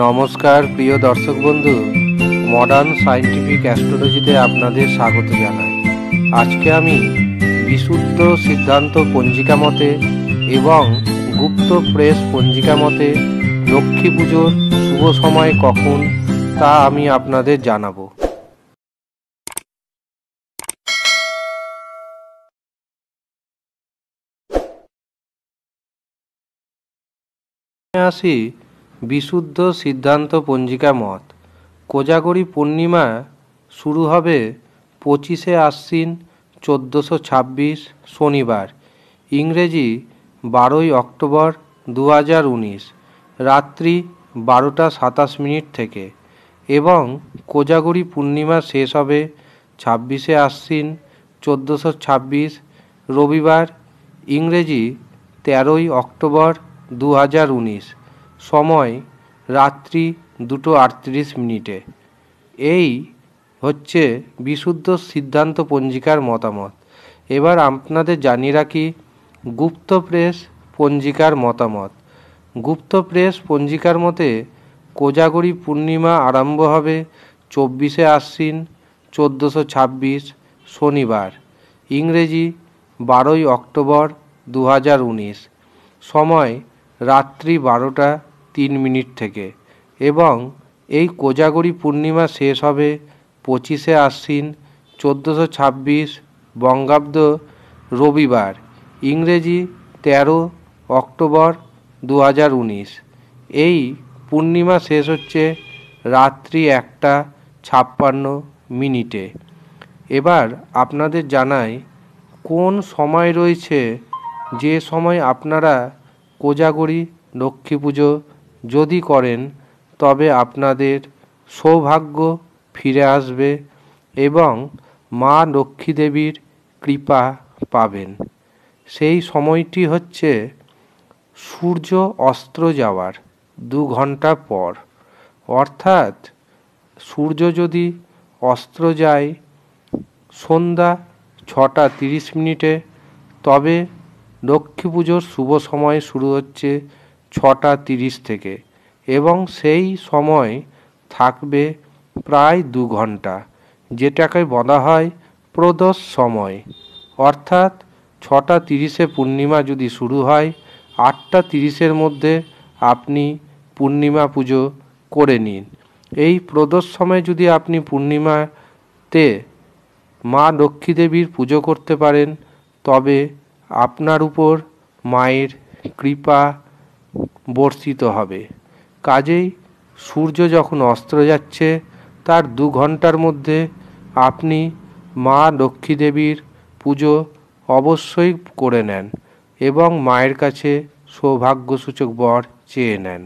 নমস্কার প্রিয় দর্শক বন্ধু মডার্ন সায়েন্টিফিক অ্যাস্ট্রোলজিতে আপনাদের স্বাগত জানাই আজকে আমি বিশুদ্ধ সিদ্ধান্ত পঞ্জিকা মতে এবং গুপ্ত প্রেস পঞ্জিকা মতে লক্ষ্মী পুজোর শুভ সময় কখন তা আমি আপনাদের জানাবো আসি বিশুদ্ধ সিদ্ধান্ত পঞ্জিকা মত কোজাগরি পূর্ণিমা শুরু হবে পঁচিশে আশ্বিন চোদ্দোশো ছাব্বিশ শনিবার ইংরেজি বারোই অক্টোবর দু হাজার উনিশ রাত্রি বারোটা সাতাশ মিনিট থেকে এবং কোজাগরি পূর্ণিমা শেষ হবে ছাব্বিশে আশ্বিন চোদ্দোশো ছাব্বিশ রবিবার ইংরেজি তেরোই অক্টোবর দু হাজার উনিশ সময় রাত্রি দুটো আটত্রিশ মিনিটে এই হচ্ছে বিশুদ্ধ সিদ্ধান্ত পঞ্জিকার মতামত এবার আপনাদের জানিয়ে রাখি গুপ্ত প্রেস পঞ্জিকার মতামত গুপ্ত প্রেস পঞ্জিকার মতে কোজাগরি পূর্ণিমা আরম্ভ হবে চব্বিশে আশ্বিন চোদ্দোশো ছাব্বিশ শনিবার ইংরেজি বারোই অক্টোবর দু সময় রাত্রি বারোটা তিন মিনিট থেকে এবং এই কোজাগরী পূর্ণিমা শেষ হবে পঁচিশে আশ্বিন চোদ্দোশো ছাব্বিশ বঙ্গাব্দ রবিবার ইংরেজি তেরো অক্টোবর দু এই পূর্ণিমা শেষ হচ্ছে রাত্রি একটা ছাপ্পান্ন মিনিটে এবার আপনাদের জানাই কোন সময় রয়েছে যে সময় আপনারা কোজাগরি লক্ষ্মী পুজো যদি করেন তবে আপনাদের সৌভাগ্য ফিরে আসবে এবং মা লক্ষ্মী দেবীর কৃপা পাবেন সেই সময়টি হচ্ছে সূর্য অস্ত্র যাওয়ার দু ঘন্টা পর অর্থাৎ সূর্য যদি অস্ত্র যায় সন্ধ্যা ছটা তিরিশ মিনিটে তবে লক্ষ্মী পুজোর শুভ সময় শুরু হচ্ছে ছটা তিরিশ থেকে এবং সেই সময় থাকবে প্রায় দু ঘন্টা যেটাকে বলা হয় প্রদোষ সময় অর্থাৎ ছটা তিরিশে পূর্ণিমা যদি শুরু হয় আটটা তিরিশের মধ্যে আপনি পূর্ণিমা পুজো করে নিন এই প্রদোষ সময়ে যদি আপনি পূর্ণিমাতে মা লক্ষ্মী দেবীর পুজো করতে পারেন তবে আপনার উপর মায়ের কৃপা বর্ষিত হবে কাজেই সূর্য যখন অস্ত্র যাচ্ছে তার দু ঘন্টার মধ্যে আপনি মা লক্ষ্মী দেবীর পুজো অবশ্যই করে নেন এবং মায়ের কাছে সৌভাগ্যসূচক বর চেয়ে নেন